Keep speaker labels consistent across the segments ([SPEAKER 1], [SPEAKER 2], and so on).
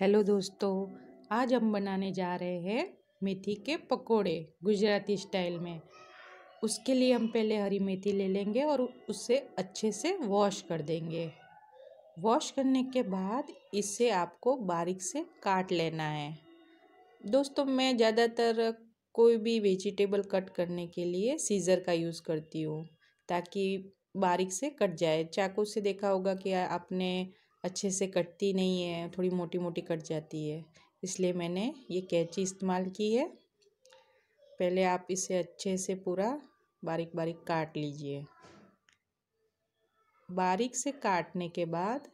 [SPEAKER 1] hello दोस्तों आज हम बनाने जा रहे हैं मेथी के पकोड़े गुजराती स्टाइल में उसके लिए हम पहले हरी मेथी ले लेंगे और उसे अच्छे से वॉश कर देंगे वॉश करने के बाद इसे आपको बारीक से काट लेना है दोस्तों मैं ज़्यादातर कोई भी वेजिटेबल कट करने के लिए सीज़र का यूज़ करती हूँ ताकि बारीक से कट जाए चाकू से देखा होगा कि आपने अच्छे से कटती नहीं है थोड़ी मोटी मोटी कट जाती है इसलिए मैंने ये कैंची इस्तेमाल की है पहले आप इसे अच्छे से पूरा बारीक बारीक काट लीजिए बारीक से काटने के बाद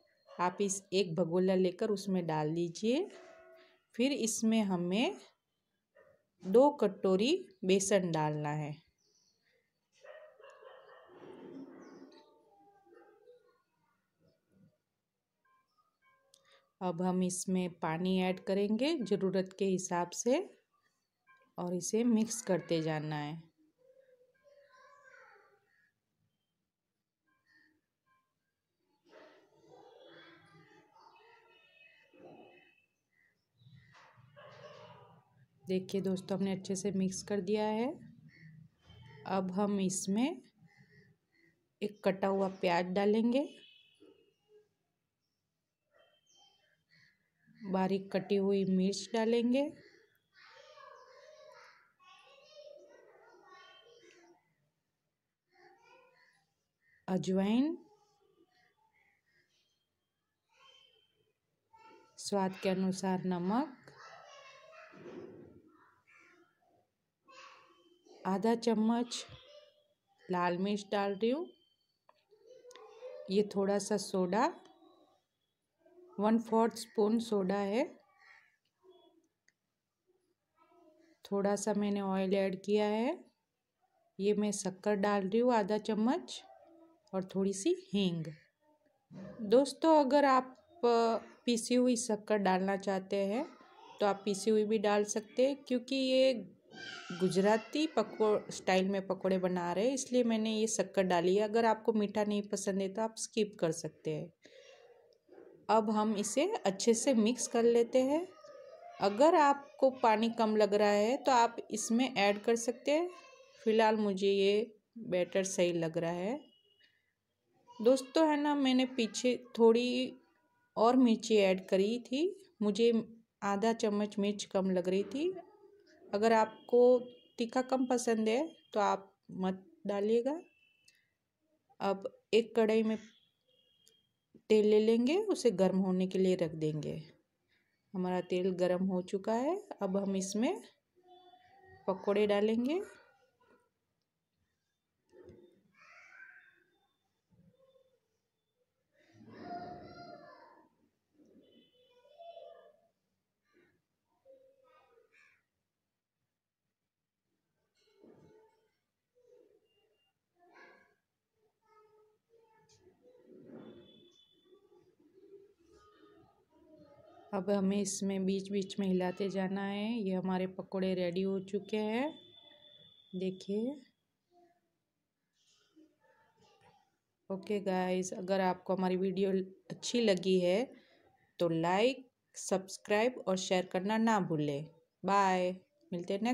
[SPEAKER 1] आप इस एक भगोला लेकर उसमें डाल दीजिए फिर इसमें हमें दो कटोरी बेसन डालना है अब हम इसमें पानी ऐड करेंगे ज़रूरत के हिसाब से और इसे मिक्स करते जाना है देखिए दोस्तों हमने अच्छे से मिक्स कर दिया है अब हम इसमें एक कटा हुआ प्याज डालेंगे बारीक कटी हुई मिर्च डालेंगे अजवाइन स्वाद के अनुसार नमक आधा चम्मच लाल मिर्च डाल रही हूँ ये थोड़ा सा soda one fourth spoon soda है थोड़ा सा मैंने ऑयल ऐड किया है ये मैं शक्कर डाल रही हूँ आधा चम्मच और थोड़ी सी हींग दोस्तों अगर आप पीसी हुई शक्कर डालना चाहते हैं तो आप पीसी हुई भी डाल सकते हैं क्योंकि ये गुजराती पको स्टाइल में पकोड़े बना रहे हैं इसलिए मैंने ये शक्कर डाली है अगर आपको मीठा नहीं पसंद है तो आप स्किप कर सकते हैं अब हम इसे अच्छे से मिक्स कर लेते हैं अगर आपको पानी कम लग रहा है तो आप इसमें ऐड कर सकते हैं फ़िलहाल मुझे ये बैटर सही लग रहा है दोस्तों है ना मैंने पीछे थोड़ी और मिर्ची ऐड करी थी मुझे आधा चम्मच मिर्च कम लग रही थी अगर आपको तीखा कम पसंद है तो आप मत डालिएगा अब एक कढ़ाई में तेल ले लेंगे उसे गर्म होने के लिए रख देंगे हमारा तेल गर्म हो चुका है अब हम इसमें पकौड़े डालेंगे अब हमें इसमें बीच बीच में हिलाते जाना है ये हमारे पकोड़े रेडी हो चुके हैं देखिए ओके गाइस अगर आपको हमारी वीडियो अच्छी लगी है तो लाइक सब्सक्राइब और शेयर करना ना भूलें बाय मिलते हैं नेक्स्ट